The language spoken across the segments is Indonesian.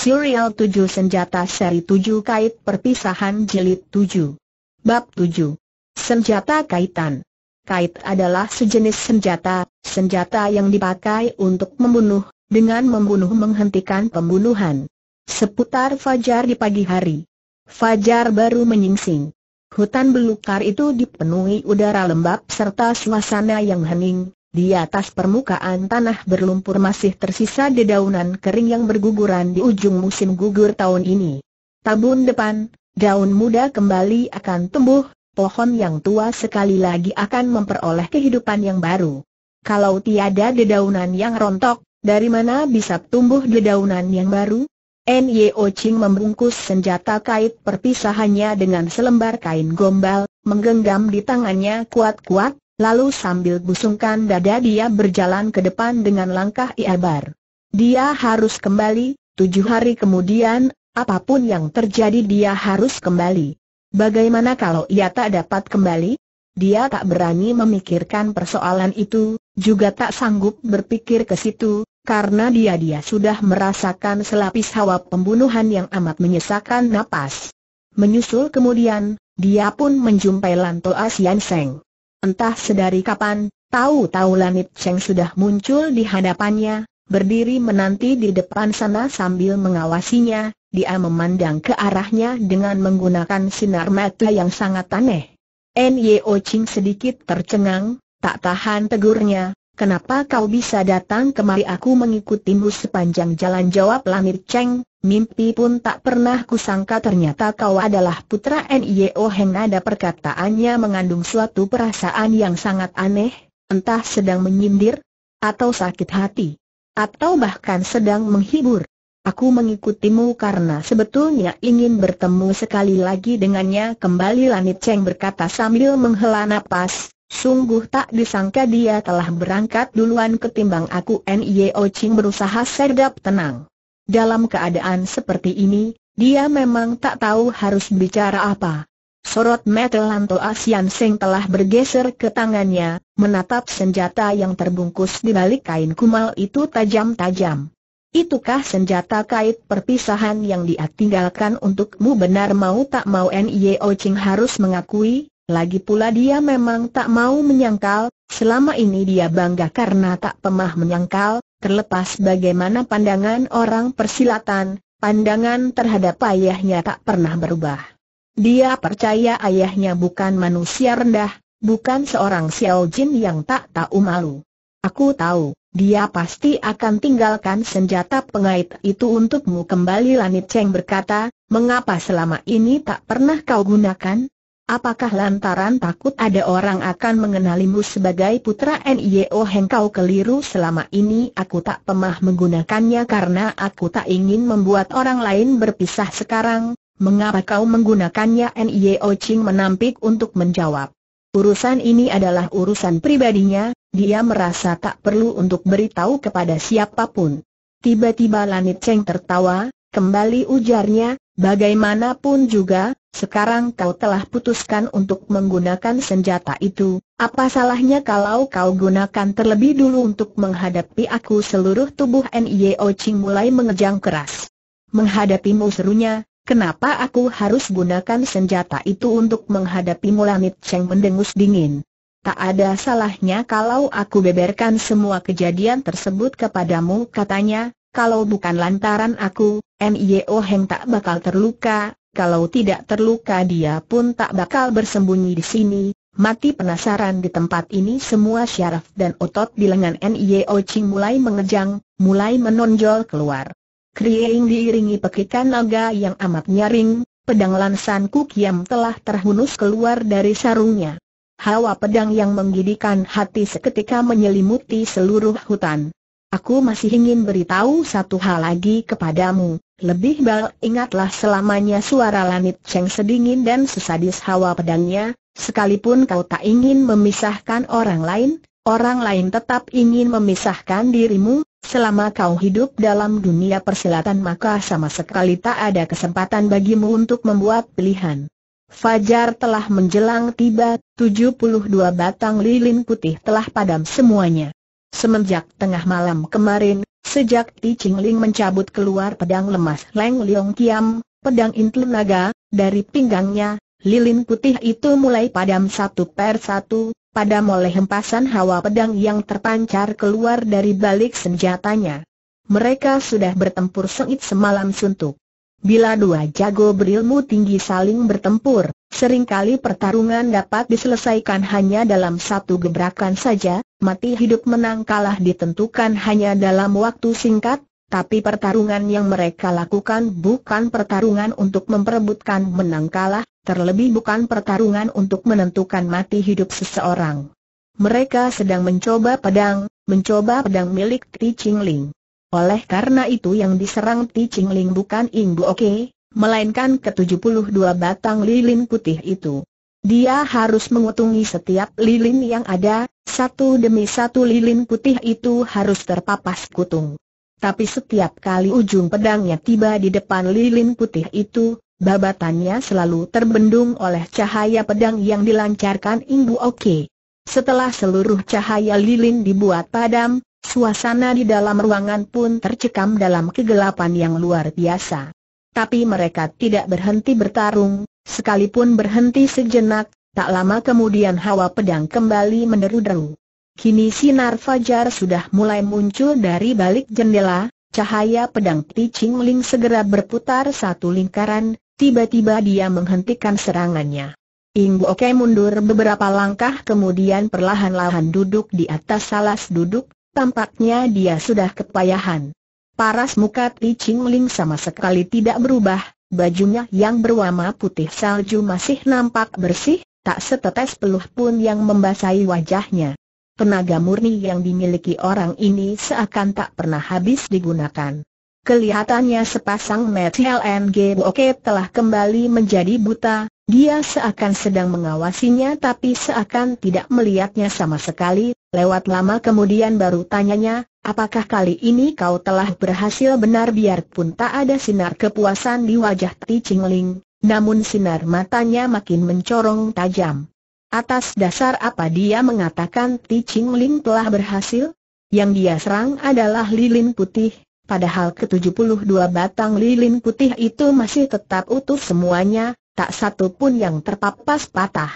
Serial 7 Senjata Seri 7 Kait Perpisahan Jilid 7 Bab 7 Senjata Kaitan Kait adalah sejenis senjata, senjata yang dipakai untuk membunuh, dengan membunuh menghentikan pembunuhan. Seputar fajar di pagi hari. Fajar baru menyingsing. Hutan belukar itu dipenuhi udara lembab serta suasana yang hening, di atas permukaan tanah berlumpur masih tersisa dedaunan kering yang berguguran di ujung musim gugur tahun ini. Tabun depan, daun muda kembali akan tumbuh, pohon yang tua sekali lagi akan memperoleh kehidupan yang baru. Kalau tiada dedaunan yang rontok, dari mana bisa tumbuh dedaunan yang baru? Nyo Ching membungkus senjata kait perpisahannya dengan selembar kain gombal, menggenggam di tangannya kuat-kuat, Lalu sambil busungkan dada dia berjalan ke depan dengan langkah iabar. Dia harus kembali, tujuh hari kemudian, apapun yang terjadi dia harus kembali. Bagaimana kalau ia tak dapat kembali? Dia tak berani memikirkan persoalan itu, juga tak sanggup berpikir ke situ, karena dia-dia sudah merasakan selapis hawa pembunuhan yang amat menyesakan nafas. Menyusul kemudian, dia pun menjumpai Lanto Asian Seng. Entah sedari kapan, tahu-tahu Lanit Cheng sudah muncul di hadapannya, berdiri menanti di depan sana sambil mengawasinya, dia memandang ke arahnya dengan menggunakan sinar mata yang sangat aneh. Nyo Ching sedikit tercengang, tak tahan tegurnya, kenapa kau bisa datang kemari aku mengikutimu sepanjang jalan jawab Lanit Cheng, Mimpi pun tak pernah kusangka ternyata kau adalah putra N.I.O. Heng ada perkataannya mengandung suatu perasaan yang sangat aneh, entah sedang menyindir, atau sakit hati, atau bahkan sedang menghibur. Aku mengikutimu karena sebetulnya ingin bertemu sekali lagi dengannya kembali Lanit Cheng berkata sambil menghela napas, sungguh tak disangka dia telah berangkat duluan ketimbang aku N.I.O. Ching berusaha sedap tenang. Dalam keadaan seperti ini, dia memang tak tahu harus bicara apa. Sorot mata Lanto Asian Seng telah bergeser ke tangannya, menatap senjata yang terbungkus di balik kain kumal itu tajam-tajam. Itukah senjata kait perpisahan yang dia tinggalkan untukmu benar mau tak mau N.I.O. Ching harus mengakui, lagi pula dia memang tak mau menyangkal, selama ini dia bangga karena tak pemah menyangkal, terlepas bagaimana pandangan orang persilatan, pandangan terhadap ayahnya tak pernah berubah. Dia percaya ayahnya bukan manusia rendah, bukan seorang Xiao Jin yang tak tahu malu. Aku tahu, dia pasti akan tinggalkan senjata pengait itu untukmu kembali Lanit Cheng berkata, mengapa selama ini tak pernah kau gunakan? Apakah lantaran takut ada orang akan mengenalimu sebagai putra NIO Heng keliru selama ini aku tak pemah menggunakannya karena aku tak ingin membuat orang lain berpisah sekarang, mengapa kau menggunakannya NIO Ching menampik untuk menjawab. Urusan ini adalah urusan pribadinya, dia merasa tak perlu untuk beritahu kepada siapapun. Tiba-tiba Lanit Cheng tertawa, kembali ujarnya, Bagaimanapun juga, sekarang kau telah putuskan untuk menggunakan senjata itu, apa salahnya kalau kau gunakan terlebih dulu untuk menghadapi aku seluruh tubuh N.I.O. Ching mulai mengejang keras. Menghadapimu serunya, kenapa aku harus gunakan senjata itu untuk menghadapimu langit Cheng mendengus dingin. Tak ada salahnya kalau aku beberkan semua kejadian tersebut kepadamu katanya, kalau bukan lantaran aku, Nio Heng tak bakal terluka, kalau tidak terluka dia pun tak bakal bersembunyi di sini, Mati penasaran di tempat ini semua syaraf dan otot di lengan Nio Ching mulai mengejang, mulai menonjol keluar. Krieng diiringi pekikan naga yang amat nyaring, pedang lansan Kukiam telah terhunus keluar dari sarungnya. Hawa pedang yang menggidikan hati seketika menyelimuti seluruh hutan. Aku masih ingin beritahu satu hal lagi kepadamu. Lebih baik ingatlah selamanya suara langit ceng sedingin dan sesadis hawa pedangnya, sekalipun kau tak ingin memisahkan orang lain, orang lain tetap ingin memisahkan dirimu, selama kau hidup dalam dunia persilatan maka sama sekali tak ada kesempatan bagimu untuk membuat pilihan. Fajar telah menjelang tiba, 72 batang lilin putih telah padam semuanya. Semenjak tengah malam kemarin, sejak Ti Ching Ling mencabut keluar pedang lemas Leng Leong Kiam, pedang intel naga, dari pinggangnya, lilin putih itu mulai padam satu per satu, padam oleh hempasan hawa pedang yang terpancar keluar dari balik senjatanya. Mereka sudah bertempur sengit semalam suntuk. Bila dua jago berilmu tinggi saling bertempur, seringkali pertarungan dapat diselesaikan hanya dalam satu gebrakan saja, mati hidup menang kalah ditentukan hanya dalam waktu singkat, tapi pertarungan yang mereka lakukan bukan pertarungan untuk memperebutkan menang kalah, terlebih bukan pertarungan untuk menentukan mati hidup seseorang. Mereka sedang mencoba pedang, mencoba pedang milik Ti Ching Oleh karena itu yang diserang Ti Ching bukan Ing Bu Oke, melainkan ke-72 batang lilin putih itu. Dia harus mengutungi setiap lilin yang ada, satu demi satu lilin putih itu harus terpapas kutung. Tapi setiap kali ujung pedangnya tiba di depan lilin putih itu, babatannya selalu terbendung oleh cahaya pedang yang dilancarkan ibu Oke. Setelah seluruh cahaya lilin dibuat padam, suasana di dalam ruangan pun tercekam dalam kegelapan yang luar biasa. Tapi mereka tidak berhenti bertarung, sekalipun berhenti sejenak, Tak lama kemudian hawa pedang kembali menderu-deru. Kini sinar fajar sudah mulai muncul dari balik jendela, cahaya pedang Ti Ching Ling segera berputar satu lingkaran, tiba-tiba dia menghentikan serangannya. Ing Oke mundur beberapa langkah kemudian perlahan-lahan duduk di atas salas duduk, tampaknya dia sudah kepayahan. Paras muka Ti Ching Ling sama sekali tidak berubah, bajunya yang berwarna putih salju masih nampak bersih, Tak setetes peluh pun yang membasahi wajahnya. Tenaga murni yang dimiliki orang ini seakan tak pernah habis digunakan. Kelihatannya sepasang Matt LNG Oke telah kembali menjadi buta, dia seakan sedang mengawasinya tapi seakan tidak melihatnya sama sekali, lewat lama kemudian baru tanyanya, apakah kali ini kau telah berhasil benar biarpun tak ada sinar kepuasan di wajah Ti Ching Ling, namun sinar matanya makin mencorong tajam. Atas dasar apa dia mengatakan Ti Ching Ling telah berhasil? Yang dia serang adalah lilin putih, padahal ke-72 batang lilin putih itu masih tetap utuh semuanya, tak satu pun yang terpapas patah.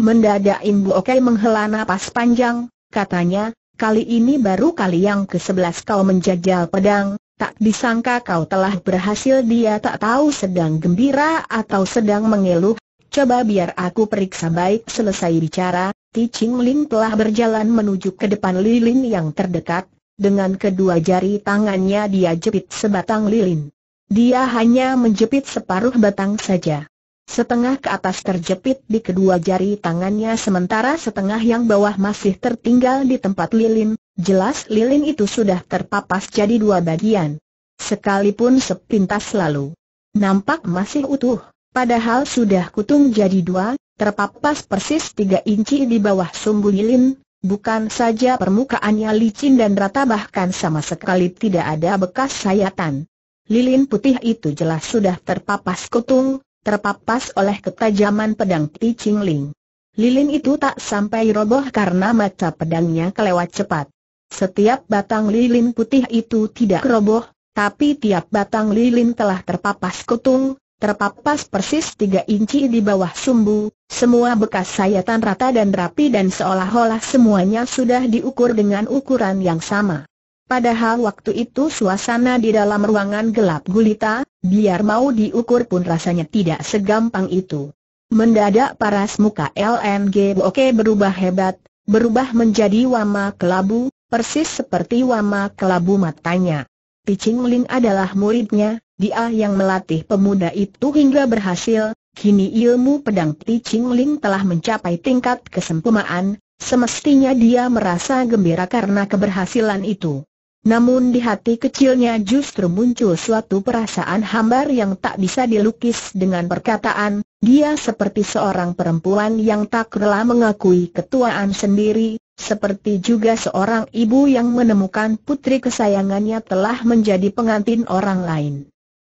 Mendadak Imbu Oke menghela napas panjang, katanya, kali ini baru kali yang ke-11 kau menjajal pedang, Tak disangka kau telah berhasil dia tak tahu sedang gembira atau sedang mengeluh. Coba biar aku periksa baik selesai bicara, Ti Ching Ling telah berjalan menuju ke depan lilin yang terdekat, dengan kedua jari tangannya dia jepit sebatang lilin. Dia hanya menjepit separuh batang saja. Setengah ke atas terjepit di kedua jari tangannya sementara setengah yang bawah masih tertinggal di tempat lilin, Jelas lilin itu sudah terpapas jadi dua bagian. Sekalipun sepintas lalu. Nampak masih utuh, padahal sudah kutung jadi dua, terpapas persis tiga inci di bawah sumbu lilin, bukan saja permukaannya licin dan rata bahkan sama sekali tidak ada bekas sayatan. Lilin putih itu jelas sudah terpapas kutung, terpapas oleh ketajaman pedang Ti Ching Ling. Lilin itu tak sampai roboh karena mata pedangnya kelewat cepat. Setiap batang lilin putih itu tidak roboh, tapi tiap batang lilin telah terpapas kutung, terpapas persis tiga inci di bawah sumbu, semua bekas sayatan rata dan rapi dan seolah-olah semuanya sudah diukur dengan ukuran yang sama. Padahal waktu itu suasana di dalam ruangan gelap gulita, biar mau diukur pun rasanya tidak segampang itu. Mendadak paras muka LNG Boke berubah hebat, berubah menjadi wama kelabu, persis seperti Wama kelabu matanya. Ticing Ling adalah muridnya, dia yang melatih pemuda itu hingga berhasil, kini ilmu pedang Ticing Ling telah mencapai tingkat kesempurnaan, semestinya dia merasa gembira karena keberhasilan itu. Namun di hati kecilnya justru muncul suatu perasaan hambar yang tak bisa dilukis dengan perkataan, dia seperti seorang perempuan yang tak rela mengakui ketuaan sendiri, seperti juga seorang ibu yang menemukan putri kesayangannya telah menjadi pengantin orang lain.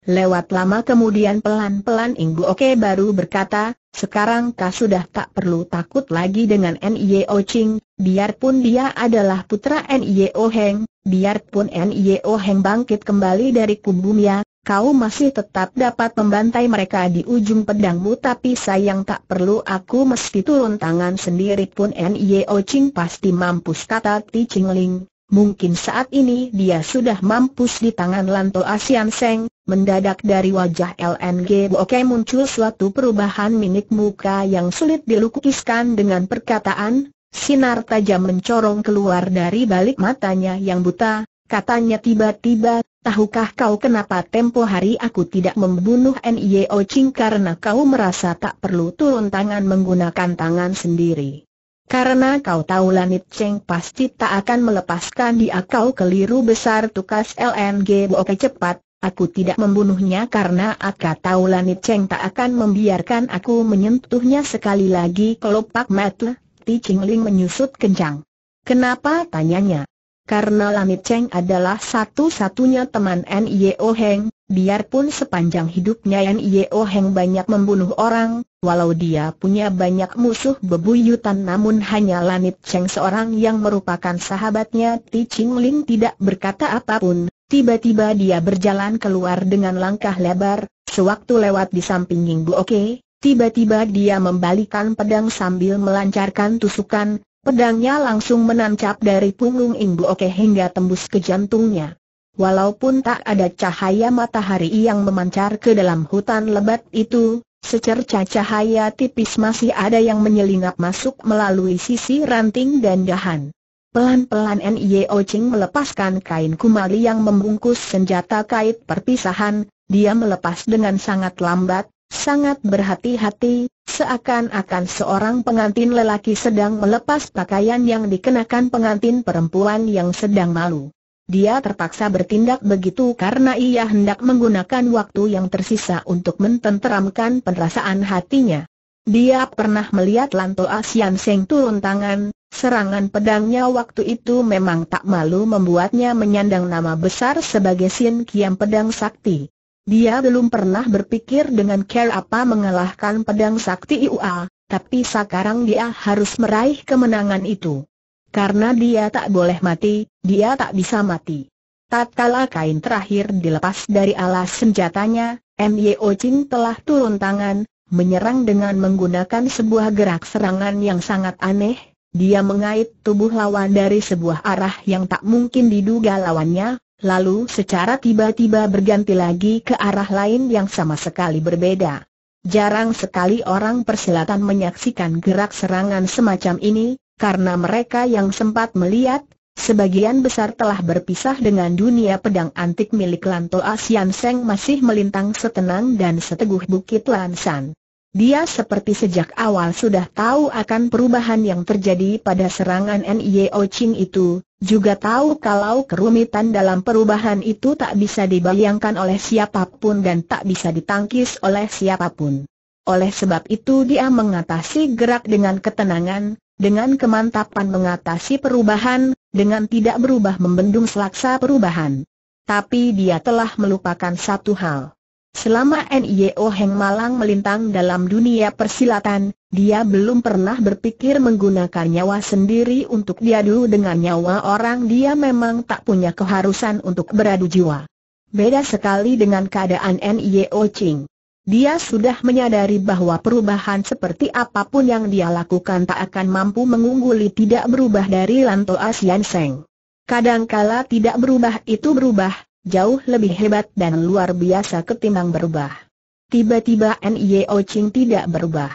Lewat lama kemudian pelan-pelan Inggu Oke baru berkata, sekarang kau sudah tak perlu takut lagi dengan N.I.O. E Ching, biarpun dia adalah putra N.I.O. E Heng, biarpun N.I.O. E Heng bangkit kembali dari kuburnya, kau masih tetap dapat membantai mereka di ujung pedangmu tapi sayang tak perlu aku meski turun tangan sendiri pun N.I.O. Ching pasti mampus kata Ti Ching Ling. Mungkin saat ini dia sudah mampus di tangan Lanto Asian Seng, mendadak dari wajah LNG Boke muncul suatu perubahan mimik muka yang sulit dilukiskan dengan perkataan, sinar tajam mencorong keluar dari balik matanya yang buta, katanya tiba-tiba, tahukah kau kenapa tempo hari aku tidak membunuh N.I.O. Ching karena kau merasa tak perlu turun tangan menggunakan tangan sendiri. Karena kau tahu Lanit Cheng pasti tak akan melepaskan dia kau keliru besar tukas LNG Oke cepat, aku tidak membunuhnya karena aku tahu Lanit Cheng tak akan membiarkan aku menyentuhnya sekali lagi kelopak mata, Ti Ching Ling menyusut kencang. Kenapa tanyanya? Karena Lanit Cheng adalah satu-satunya teman N.I.O. Heng, biarpun sepanjang hidupnya N.I.O. Heng banyak membunuh orang, Walau dia punya banyak musuh bebuyutan namun hanya Lanit Cheng seorang yang merupakan sahabatnya Ti Ching Ling tidak berkata apapun, tiba-tiba dia berjalan keluar dengan langkah lebar, sewaktu lewat di samping Ying Oke, tiba-tiba dia membalikan pedang sambil melancarkan tusukan, pedangnya langsung menancap dari punggung Ying Oke hingga tembus ke jantungnya. Walaupun tak ada cahaya matahari yang memancar ke dalam hutan lebat itu, Secerca cahaya tipis masih ada yang menyelinap masuk melalui sisi ranting dan dahan. Pelan-pelan N.I.O. Ching melepaskan kain kumali yang membungkus senjata kait perpisahan, dia melepas dengan sangat lambat, sangat berhati-hati, seakan-akan seorang pengantin lelaki sedang melepas pakaian yang dikenakan pengantin perempuan yang sedang malu. Dia terpaksa bertindak begitu karena ia hendak menggunakan waktu yang tersisa untuk mententeramkan perasaan hatinya. Dia pernah melihat Lanto Asian ah Seng turun tangan, serangan pedangnya waktu itu memang tak malu membuatnya menyandang nama besar sebagai Sin Kiam Pedang Sakti. Dia belum pernah berpikir dengan care apa mengalahkan pedang sakti Iua, tapi sekarang dia harus meraih kemenangan itu. Karena dia tak boleh mati, dia tak bisa mati. Tatkala kain terakhir dilepas dari alas senjatanya, M.Y.O. Ching telah turun tangan, menyerang dengan menggunakan sebuah gerak serangan yang sangat aneh, dia mengait tubuh lawan dari sebuah arah yang tak mungkin diduga lawannya, lalu secara tiba-tiba berganti lagi ke arah lain yang sama sekali berbeda. Jarang sekali orang persilatan menyaksikan gerak serangan semacam ini, karena mereka yang sempat melihat, sebagian besar telah berpisah dengan dunia pedang antik milik Lanto Asian Seng masih melintang setenang dan seteguh bukit Lansan. Dia seperti sejak awal sudah tahu akan perubahan yang terjadi pada serangan N.I.O. Ching itu, juga tahu kalau kerumitan dalam perubahan itu tak bisa dibayangkan oleh siapapun dan tak bisa ditangkis oleh siapapun. Oleh sebab itu dia mengatasi gerak dengan ketenangan, dengan kemantapan mengatasi perubahan, dengan tidak berubah membendung selaksa perubahan. Tapi dia telah melupakan satu hal. Selama NIO Heng Malang melintang dalam dunia persilatan, dia belum pernah berpikir menggunakan nyawa sendiri untuk diadu dengan nyawa orang dia memang tak punya keharusan untuk beradu jiwa. Beda sekali dengan keadaan NIO Ching. Dia sudah menyadari bahwa perubahan seperti apapun yang dia lakukan tak akan mampu mengungguli tidak berubah dari Lanto Asian Seng. Kadangkala tidak berubah itu berubah, jauh lebih hebat dan luar biasa ketimbang berubah. Tiba-tiba N.I.O. Ching tidak berubah.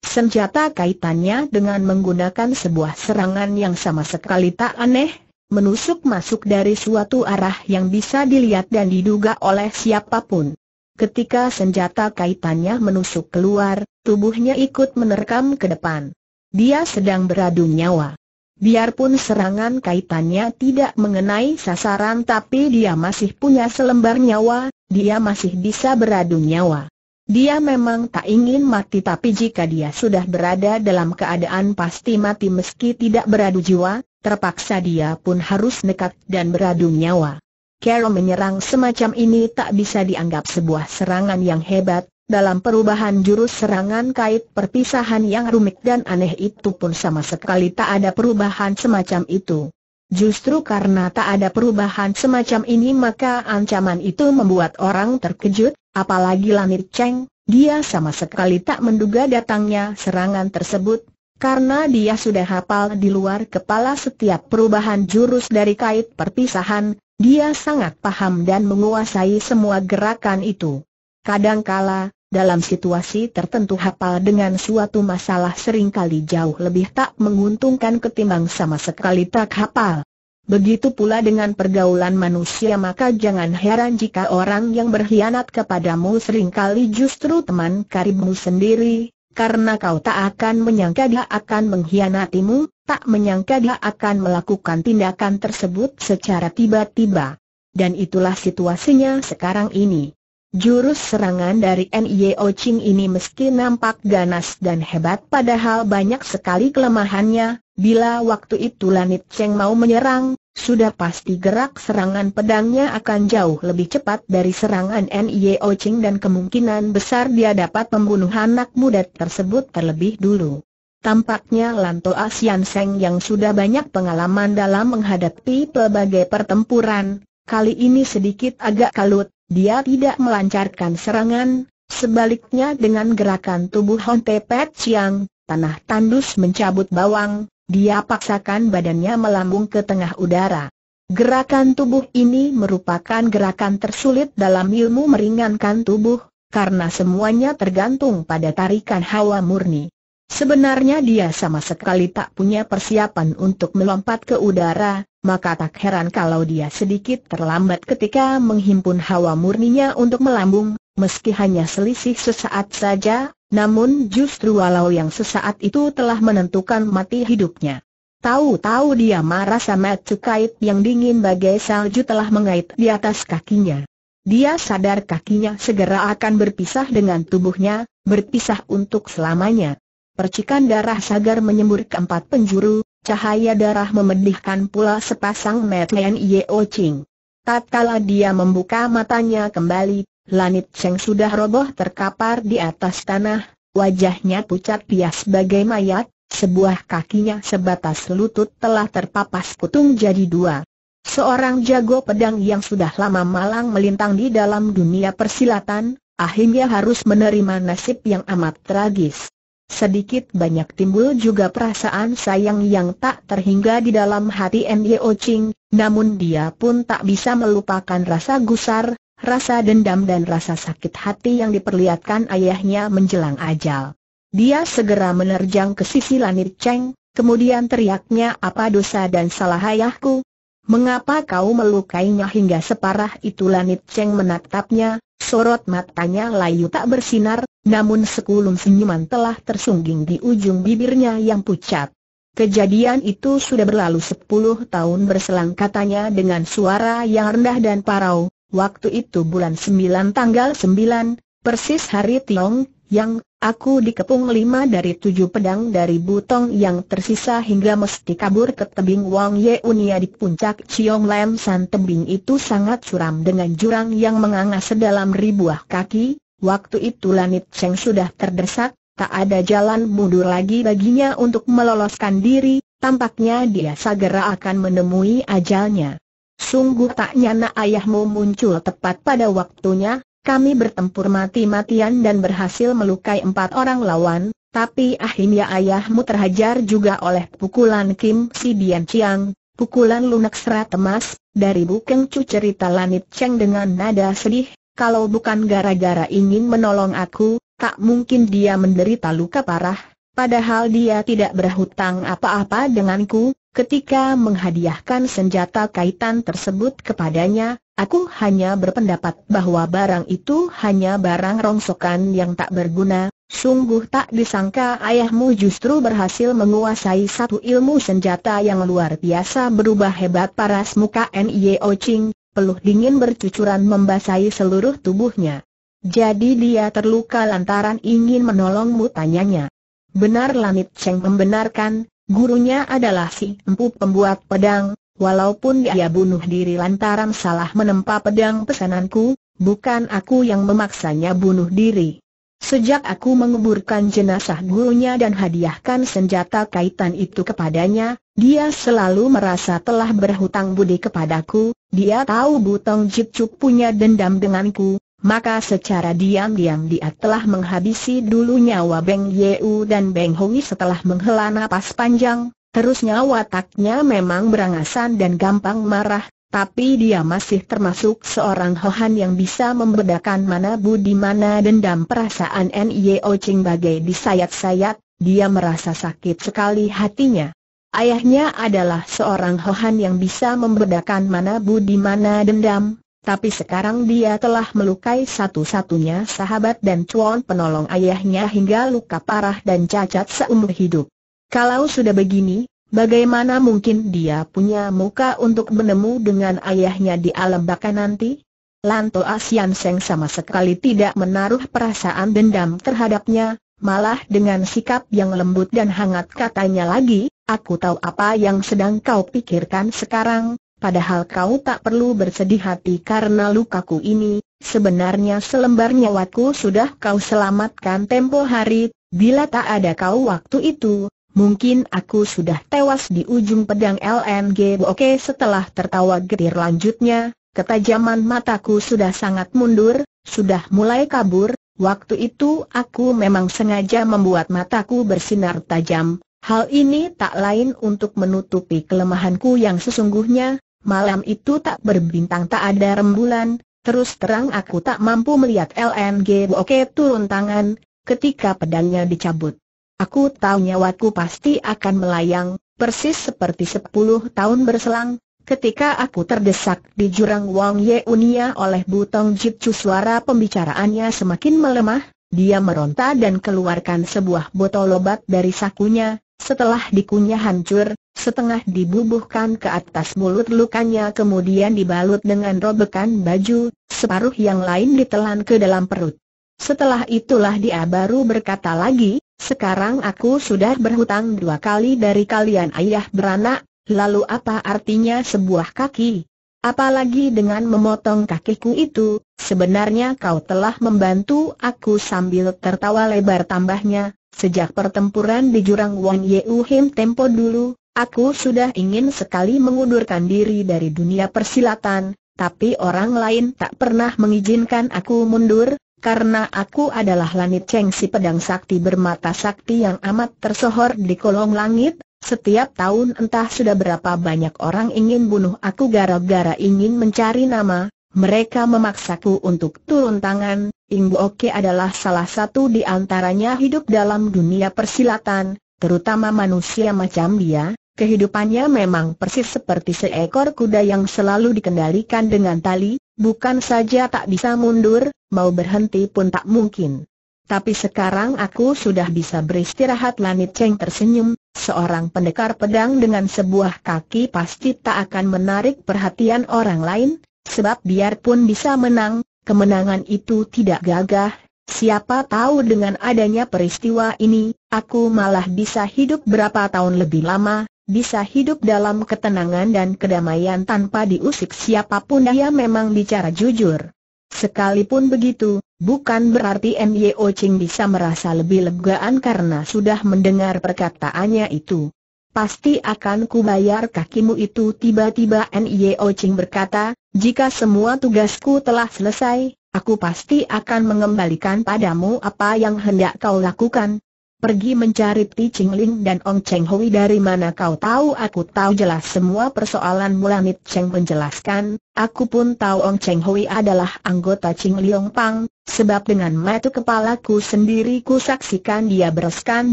Senjata kaitannya dengan menggunakan sebuah serangan yang sama sekali tak aneh, menusuk masuk dari suatu arah yang bisa dilihat dan diduga oleh siapapun. Ketika senjata kaitannya menusuk keluar, tubuhnya ikut menerkam ke depan. Dia sedang beradu nyawa. Biarpun serangan kaitannya tidak mengenai sasaran tapi dia masih punya selembar nyawa, dia masih bisa beradu nyawa. Dia memang tak ingin mati tapi jika dia sudah berada dalam keadaan pasti mati meski tidak beradu jiwa, terpaksa dia pun harus nekat dan beradu nyawa. Carol menyerang semacam ini tak bisa dianggap sebuah serangan yang hebat, dalam perubahan jurus serangan kait perpisahan yang rumit dan aneh itu pun sama sekali tak ada perubahan semacam itu. Justru karena tak ada perubahan semacam ini maka ancaman itu membuat orang terkejut, apalagi Lanir Cheng, dia sama sekali tak menduga datangnya serangan tersebut, karena dia sudah hafal di luar kepala setiap perubahan jurus dari kait perpisahan, dia sangat paham dan menguasai semua gerakan itu. Kadangkala, dalam situasi tertentu hafal dengan suatu masalah seringkali jauh lebih tak menguntungkan ketimbang sama sekali tak hafal. Begitu pula dengan pergaulan manusia maka jangan heran jika orang yang berkhianat kepadamu seringkali justru teman karibmu sendiri, karena kau tak akan menyangka dia akan mengkhianatimu, tak menyangka dia akan melakukan tindakan tersebut secara tiba-tiba. Dan itulah situasinya sekarang ini. Jurus serangan dari N.I.O. Ching ini meski nampak ganas dan hebat padahal banyak sekali kelemahannya, bila waktu itu Lanit Cheng mau menyerang, sudah pasti gerak serangan pedangnya akan jauh lebih cepat dari serangan Nie Ching dan kemungkinan besar dia dapat membunuh anak muda tersebut terlebih dulu. Tampaknya Lanto Asian Seng yang sudah banyak pengalaman dalam menghadapi pelbagai pertempuran, kali ini sedikit agak kalut, dia tidak melancarkan serangan, sebaliknya dengan gerakan tubuh Hon Pet Siang, tanah tandus mencabut bawang, dia paksakan badannya melambung ke tengah udara. Gerakan tubuh ini merupakan gerakan tersulit dalam ilmu meringankan tubuh, karena semuanya tergantung pada tarikan hawa murni. Sebenarnya dia sama sekali tak punya persiapan untuk melompat ke udara, maka tak heran kalau dia sedikit terlambat ketika menghimpun hawa murninya untuk melambung, meski hanya selisih sesaat saja, namun justru walau yang sesaat itu telah menentukan mati hidupnya. Tahu-tahu dia marah sama cekait yang dingin bagai salju telah mengait di atas kakinya. Dia sadar kakinya segera akan berpisah dengan tubuhnya, berpisah untuk selamanya. Percikan darah sagar menyembur ke empat penjuru, cahaya darah memedihkan pula sepasang Metlian Yeo Ching. Tatkala dia membuka matanya kembali, Lanit Cheng sudah roboh terkapar di atas tanah, Wajahnya pucat pias bagai mayat, sebuah kakinya sebatas lutut telah terpapas kutung jadi dua. Seorang jago pedang yang sudah lama malang melintang di dalam dunia persilatan, akhirnya harus menerima nasib yang amat tragis. Sedikit banyak timbul juga perasaan sayang yang tak terhingga di dalam hati Nyo Ching, namun dia pun tak bisa melupakan rasa gusar, rasa dendam dan rasa sakit hati yang diperlihatkan ayahnya menjelang ajal. Dia segera menerjang ke sisi Lanit Cheng, kemudian teriaknya apa dosa dan salah ayahku? Mengapa kau melukainya hingga separah itu Lanit Cheng menatapnya, sorot matanya layu tak bersinar, namun sekulum senyuman telah tersungging di ujung bibirnya yang pucat. Kejadian itu sudah berlalu sepuluh tahun berselang katanya dengan suara yang rendah dan parau, waktu itu bulan sembilan tanggal sembilan, persis hari Tiong, yang, aku dikepung lima dari tujuh pedang dari butong yang tersisa hingga mesti kabur ke tebing Wang Ye Unia di puncak Chiong Lam San tebing itu sangat suram dengan jurang yang menganga sedalam ribuah kaki, waktu itu Lanit Cheng sudah terdesak, tak ada jalan mundur lagi baginya untuk meloloskan diri, tampaknya dia segera akan menemui ajalnya. Sungguh tak nyana ayahmu muncul tepat pada waktunya, kami bertempur mati-matian dan berhasil melukai empat orang lawan, tapi akhirnya ayahmu terhajar juga oleh pukulan Kim Si Dian Chiang, pukulan lunak serat emas, dari Bukeng Cu cerita Lanit Cheng dengan nada sedih, kalau bukan gara-gara ingin menolong aku, tak mungkin dia menderita luka parah, Padahal dia tidak berhutang apa-apa denganku, ketika menghadiahkan senjata kaitan tersebut kepadanya, aku hanya berpendapat bahwa barang itu hanya barang rongsokan yang tak berguna, sungguh tak disangka ayahmu justru berhasil menguasai satu ilmu senjata yang luar biasa berubah hebat paras muka N.I.O. Ching, peluh dingin bercucuran membasahi seluruh tubuhnya. Jadi dia terluka lantaran ingin menolongmu tanyanya. Benar Lanit Cheng membenarkan, gurunya adalah si empu pembuat pedang, walaupun dia bunuh diri lantaran salah menempa pedang pesananku, bukan aku yang memaksanya bunuh diri. Sejak aku menguburkan jenazah gurunya dan hadiahkan senjata kaitan itu kepadanya, dia selalu merasa telah berhutang budi kepadaku, dia tahu Butong Jipcuk punya dendam denganku, maka secara diam-diam dia telah menghabisi dulu nyawa Beng Yeu dan Beng Hongi setelah menghela napas panjang, terusnya wataknya memang berangasan dan gampang marah, tapi dia masih termasuk seorang Hohan yang bisa membedakan mana budi mana dendam perasaan Nio Ching bagai disayat-sayat, dia merasa sakit sekali hatinya. Ayahnya adalah seorang Hohan yang bisa membedakan mana budi mana dendam, tapi sekarang dia telah melukai satu-satunya sahabat dan cuan penolong ayahnya hingga luka parah dan cacat seumur hidup. Kalau sudah begini, bagaimana mungkin dia punya muka untuk menemu dengan ayahnya di alam baka nanti? Lanto Asian Seng sama sekali tidak menaruh perasaan dendam terhadapnya, malah dengan sikap yang lembut dan hangat katanya lagi, Aku tahu apa yang sedang kau pikirkan sekarang, padahal kau tak perlu bersedih hati karena lukaku ini, sebenarnya selembar nyawaku sudah kau selamatkan tempo hari, bila tak ada kau waktu itu, Mungkin aku sudah tewas di ujung pedang LNG. Oke setelah tertawa getir lanjutnya, ketajaman mataku sudah sangat mundur, sudah mulai kabur, waktu itu aku memang sengaja membuat mataku bersinar tajam, hal ini tak lain untuk menutupi kelemahanku yang sesungguhnya, malam itu tak berbintang tak ada rembulan, terus terang aku tak mampu melihat LNG Boke turun tangan, ketika pedangnya dicabut. Aku tahu nyawaku pasti akan melayang, persis seperti sepuluh tahun berselang, ketika aku terdesak di jurang Wang Ye Unia oleh Butong Jitsu suara pembicaraannya semakin melemah, dia meronta dan keluarkan sebuah botol obat dari sakunya, setelah dikunyah hancur, setengah dibubuhkan ke atas mulut lukanya kemudian dibalut dengan robekan baju, separuh yang lain ditelan ke dalam perut. Setelah itulah dia baru berkata lagi, sekarang aku sudah berhutang dua kali dari kalian ayah beranak, lalu apa artinya sebuah kaki? Apalagi dengan memotong kakiku itu, sebenarnya kau telah membantu aku sambil tertawa lebar tambahnya, Sejak pertempuran di jurang Wang Yeu Tempo dulu, aku sudah ingin sekali mengundurkan diri dari dunia persilatan, tapi orang lain tak pernah mengizinkan aku mundur, karena aku adalah Lanit Cheng si pedang sakti bermata sakti yang amat tersohor di kolong langit, setiap tahun entah sudah berapa banyak orang ingin bunuh aku gara-gara ingin mencari nama, mereka memaksaku untuk turun tangan, Ingbo adalah salah satu di antaranya hidup dalam dunia persilatan, terutama manusia macam dia, kehidupannya memang persis seperti seekor kuda yang selalu dikendalikan dengan tali, bukan saja tak bisa mundur, mau berhenti pun tak mungkin. Tapi sekarang aku sudah bisa beristirahat Lanit Cheng tersenyum, seorang pendekar pedang dengan sebuah kaki pasti tak akan menarik perhatian orang lain, Sebab biarpun bisa menang, kemenangan itu tidak gagah, siapa tahu dengan adanya peristiwa ini, aku malah bisa hidup berapa tahun lebih lama, bisa hidup dalam ketenangan dan kedamaian tanpa diusik siapapun dia memang bicara jujur. Sekalipun begitu, bukan berarti M.Y.O. Ching bisa merasa lebih legaan karena sudah mendengar perkataannya itu. Pasti akan kubayar kakimu itu tiba-tiba Nio Ching berkata, jika semua tugasku telah selesai, aku pasti akan mengembalikan padamu apa yang hendak kau lakukan, Pergi mencari Ti Ching dan Ong Cheng Hui dari mana kau tahu aku tahu jelas semua persoalan Mulanit Cheng menjelaskan, aku pun tahu Ong Cheng Hui adalah anggota Ching Liong Pang, sebab dengan mata kepalaku sendiri ku saksikan dia bereskan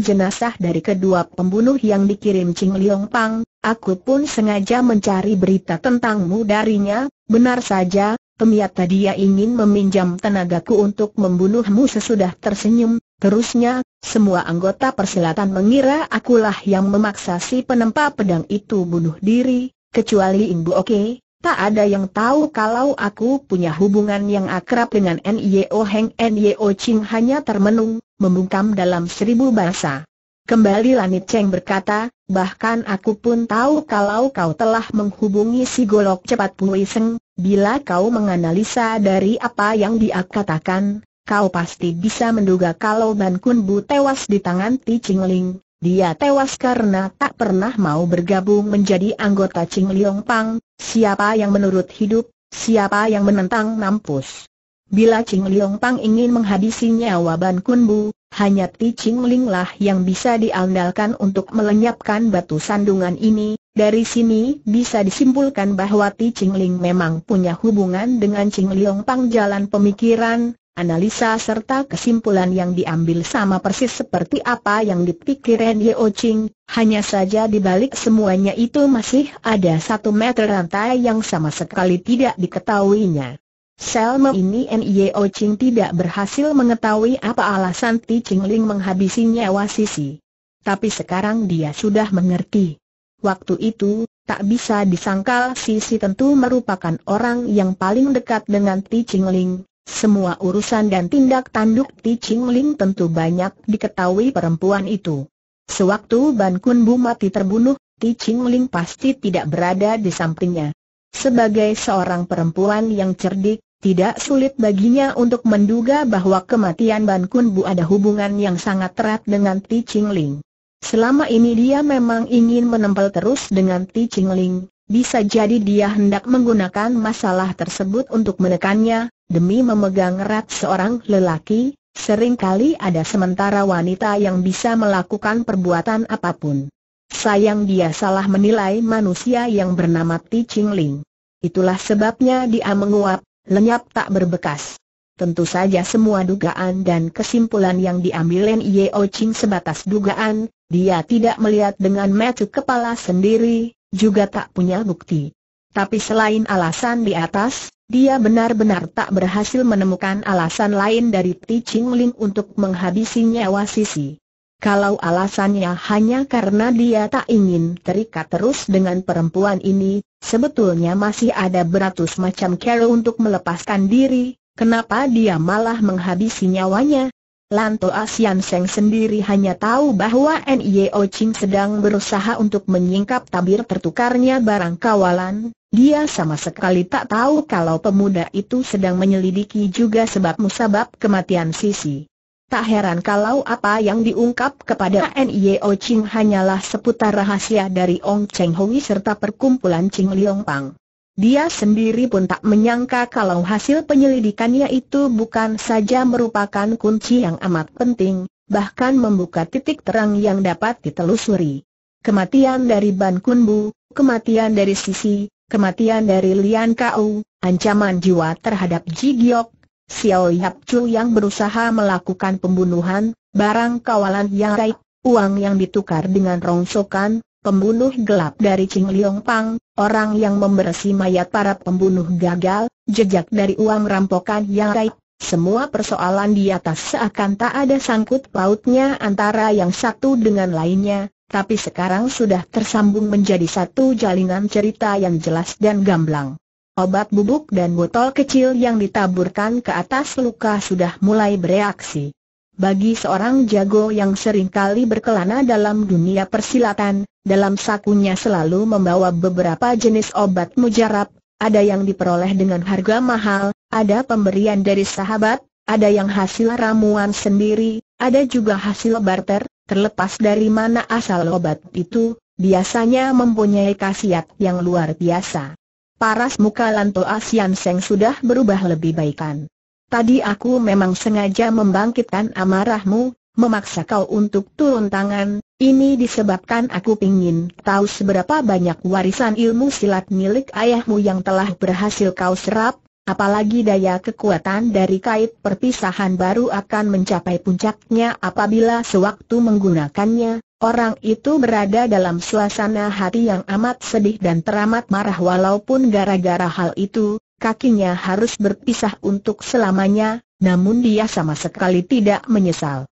jenazah dari kedua pembunuh yang dikirim Ching Liong Pang, aku pun sengaja mencari berita tentangmu darinya, benar saja, pemiata dia ingin meminjam tenagaku untuk membunuhmu sesudah tersenyum, terusnya, semua anggota persilatan mengira akulah yang memaksa si penempa pedang itu bunuh diri, kecuali ibu Oke, tak ada yang tahu kalau aku punya hubungan yang akrab dengan N.Y.O. Heng N.Y.O. Ching hanya termenung, membungkam dalam seribu bahasa. Kembali Lanit Cheng berkata, bahkan aku pun tahu kalau kau telah menghubungi si golok cepat Pui Seng, bila kau menganalisa dari apa yang dia katakan, kau pasti bisa menduga kalau Ban Kun Bu tewas di tangan Ti Ching Ling. Dia tewas karena tak pernah mau bergabung menjadi anggota Ching Liong Pang, siapa yang menurut hidup, siapa yang menentang nampus? Bila Ching Liong Pang ingin menghabisi nyawa Ban Kun Bu, hanya Ti Ching Ling lah yang bisa diandalkan untuk melenyapkan batu sandungan ini. Dari sini bisa disimpulkan bahwa Ti Ching Ling memang punya hubungan dengan Ching Liong Pang jalan pemikiran, Analisa serta kesimpulan yang diambil sama persis seperti apa yang Ye Yeo Ching, hanya saja di balik semuanya itu masih ada satu meter rantai yang sama sekali tidak diketahuinya. Selma ini Yeo Ching tidak berhasil mengetahui apa alasan Ti Ching Ling menghabisi nyawa Sisi. Tapi sekarang dia sudah mengerti. Waktu itu, tak bisa disangkal Sisi tentu merupakan orang yang paling dekat dengan Ti Ching Ling, semua urusan dan tindak tanduk Ti Ching Ling tentu banyak diketahui perempuan itu. Sewaktu Ban Kun Bu mati terbunuh, Ti Ching Ling pasti tidak berada di sampingnya. Sebagai seorang perempuan yang cerdik, tidak sulit baginya untuk menduga bahwa kematian Ban Kun Bu ada hubungan yang sangat erat dengan Ti Ching Ling. Selama ini dia memang ingin menempel terus dengan Ti Ching Ling, bisa jadi dia hendak menggunakan masalah tersebut untuk menekannya, demi memegang erat seorang lelaki, seringkali ada sementara wanita yang bisa melakukan perbuatan apapun. Sayang dia salah menilai manusia yang bernama Ti Ching Ling. Itulah sebabnya dia menguap, lenyap tak berbekas. Tentu saja semua dugaan dan kesimpulan yang diambil Yeo Ching sebatas dugaan, dia tidak melihat dengan mata kepala sendiri, juga tak punya bukti. Tapi selain alasan di atas, dia benar-benar tak berhasil menemukan alasan lain dari Ti Ching Ling untuk menghabisi nyawa Sisi. Kalau alasannya hanya karena dia tak ingin terikat terus dengan perempuan ini, sebetulnya masih ada beratus macam cara untuk melepaskan diri, kenapa dia malah menghabisi nyawanya, Lanto Asian Seng sendiri hanya tahu bahwa Nio Ching sedang berusaha untuk menyingkap tabir tertukarnya barang kawalan, dia sama sekali tak tahu kalau pemuda itu sedang menyelidiki juga sebab-musabab kematian Sisi. Tak heran kalau apa yang diungkap kepada Nio Ching hanyalah seputar rahasia dari Ong Cheng Hui serta perkumpulan Ching Liang Pang. Dia sendiri pun tak menyangka kalau hasil penyelidikannya itu bukan saja merupakan kunci yang amat penting, bahkan membuka titik terang yang dapat ditelusuri. Kematian dari Ban Kunbu, kematian dari Sisi, kematian dari Lian Kau, ancaman jiwa terhadap Ji Giok, Xiao Yap Chu yang berusaha melakukan pembunuhan, barang kawalan yang baik, uang yang ditukar dengan rongsokan, pembunuh gelap dari Ching Liong Pang, orang yang membersih mayat para pembunuh gagal, jejak dari uang rampokan yang raib, semua persoalan di atas seakan tak ada sangkut pautnya antara yang satu dengan lainnya, tapi sekarang sudah tersambung menjadi satu jalinan cerita yang jelas dan gamblang. Obat bubuk dan botol kecil yang ditaburkan ke atas luka sudah mulai bereaksi. Bagi seorang jago yang sering kali berkelana dalam dunia persilatan, dalam sakunya selalu membawa beberapa jenis obat mujarab, ada yang diperoleh dengan harga mahal, ada pemberian dari sahabat, ada yang hasil ramuan sendiri, ada juga hasil barter, terlepas dari mana asal obat itu, biasanya mempunyai khasiat yang luar biasa. Paras muka Lanto Asian Seng sudah berubah lebih baikan. Tadi aku memang sengaja membangkitkan amarahmu, memaksa kau untuk turun tangan, ini disebabkan aku ingin tahu seberapa banyak warisan ilmu silat milik ayahmu yang telah berhasil kau serap, apalagi daya kekuatan dari kait perpisahan baru akan mencapai puncaknya apabila sewaktu menggunakannya, orang itu berada dalam suasana hati yang amat sedih dan teramat marah walaupun gara-gara hal itu, kakinya harus berpisah untuk selamanya, namun dia sama sekali tidak menyesal.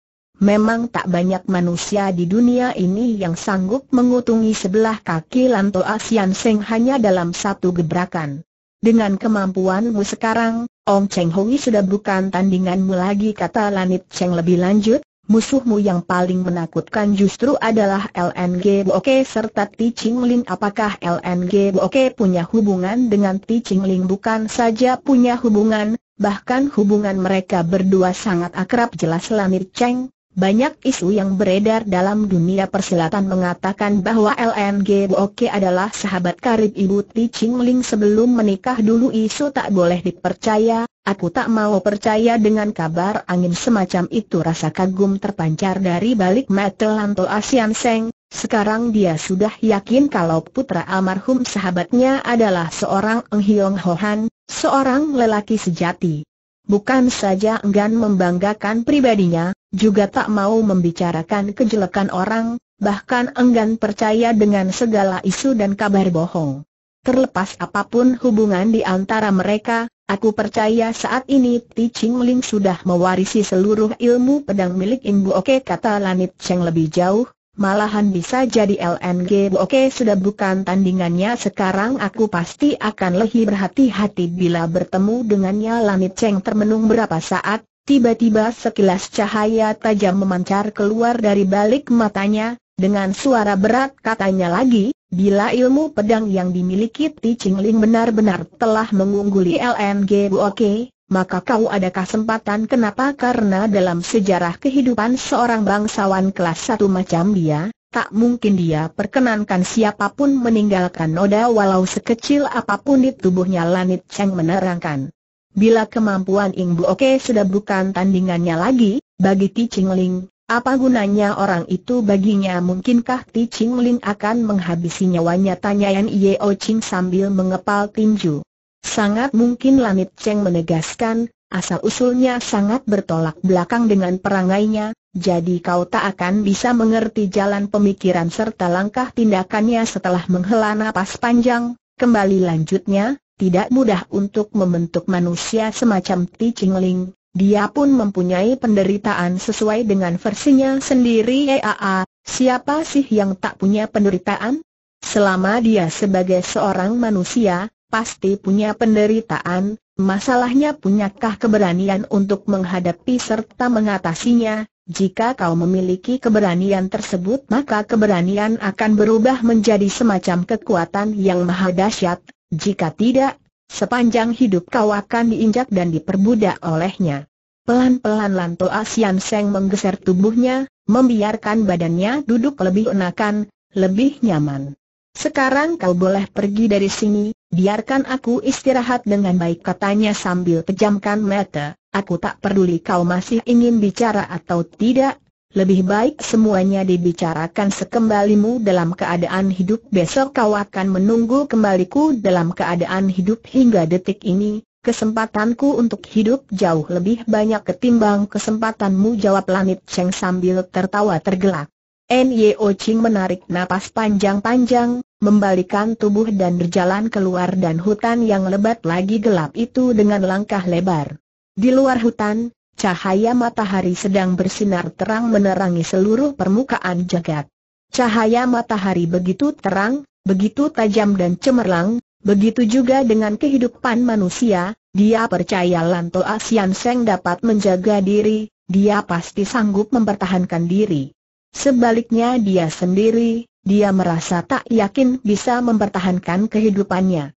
Memang tak banyak manusia di dunia ini yang sanggup mengutungi sebelah kaki Lanto Asian Seng hanya dalam satu gebrakan. Dengan kemampuanmu sekarang, Om Cheng Hui sudah bukan tandinganmu lagi kata Lanit Cheng lebih lanjut, musuhmu yang paling menakutkan justru adalah LNG Boke serta Ti Ching Ling apakah LNG Boke punya hubungan dengan Ti Ching Ling bukan saja punya hubungan, bahkan hubungan mereka berdua sangat akrab jelas Lanit Cheng, banyak isu yang beredar dalam dunia persilatan mengatakan bahwa LNG Boke adalah sahabat karib ibu Ti Ching Ling sebelum menikah dulu isu tak boleh dipercaya, aku tak mau percaya dengan kabar angin semacam itu rasa kagum terpancar dari balik mata Lanto Asian Seng, sekarang dia sudah yakin kalau putra almarhum sahabatnya adalah seorang Eng Hiong Hohan, seorang lelaki sejati bukan saja enggan membanggakan pribadinya, juga tak mau membicarakan kejelekan orang, bahkan enggan percaya dengan segala isu dan kabar bohong. Terlepas apapun hubungan di antara mereka, aku percaya saat ini Ti Ching Ling sudah mewarisi seluruh ilmu pedang milik Ibu Oke kata Lanit Cheng lebih jauh, Malahan bisa jadi LNG Oke sudah bukan tandingannya sekarang aku pasti akan lebih berhati-hati bila bertemu dengannya Lanit Cheng termenung berapa saat, tiba-tiba sekilas cahaya tajam memancar keluar dari balik matanya, dengan suara berat katanya lagi, Bila ilmu pedang yang dimiliki Ti Ching Ling benar-benar telah mengungguli LNG Oke maka kau ada kesempatan kenapa karena dalam sejarah kehidupan seorang bangsawan kelas satu macam dia, tak mungkin dia perkenankan siapapun meninggalkan noda walau sekecil apapun di tubuhnya Lanit Cheng menerangkan. Bila kemampuan Ing Bu Oke sudah bukan tandingannya lagi, bagi Ti Ching Ling, apa gunanya orang itu baginya mungkinkah Ti Ching Ling akan menghabisi nyawanya tanya Yan Yeo Ching sambil mengepal tinju. Sangat mungkin Lanit Cheng menegaskan, asal-usulnya sangat bertolak belakang dengan perangainya, jadi kau tak akan bisa mengerti jalan pemikiran serta langkah tindakannya setelah menghela napas panjang, kembali lanjutnya, tidak mudah untuk membentuk manusia semacam Ti Ling. Dia pun mempunyai penderitaan sesuai dengan versinya sendiri EAA, siapa sih yang tak punya penderitaan? Selama dia sebagai seorang manusia, pasti punya penderitaan, masalahnya punyakah keberanian untuk menghadapi serta mengatasinya, jika kau memiliki keberanian tersebut maka keberanian akan berubah menjadi semacam kekuatan yang maha dahsyat, jika tidak, sepanjang hidup kau akan diinjak dan diperbudak olehnya. Pelan-pelan Lanto Asian Seng menggeser tubuhnya, membiarkan badannya duduk lebih enakan, lebih nyaman. Sekarang kau boleh pergi dari sini, biarkan aku istirahat dengan baik katanya sambil pejamkan mata, aku tak peduli kau masih ingin bicara atau tidak, lebih baik semuanya dibicarakan sekembalimu dalam keadaan hidup Besok kau akan menunggu kembaliku dalam keadaan hidup hingga detik ini Kesempatanku untuk hidup jauh lebih banyak ketimbang kesempatanmu jawab Lanit Cheng sambil tertawa tergelak Nyo Ching menarik napas panjang-panjang membalikan tubuh dan berjalan keluar dan hutan yang lebat lagi gelap itu dengan langkah lebar. Di luar hutan, cahaya matahari sedang bersinar terang menerangi seluruh permukaan jagat. Cahaya matahari begitu terang, begitu tajam dan cemerlang, begitu juga dengan kehidupan manusia, dia percaya Lanto Asian Seng dapat menjaga diri, dia pasti sanggup mempertahankan diri. Sebaliknya dia sendiri, dia merasa tak yakin bisa mempertahankan kehidupannya.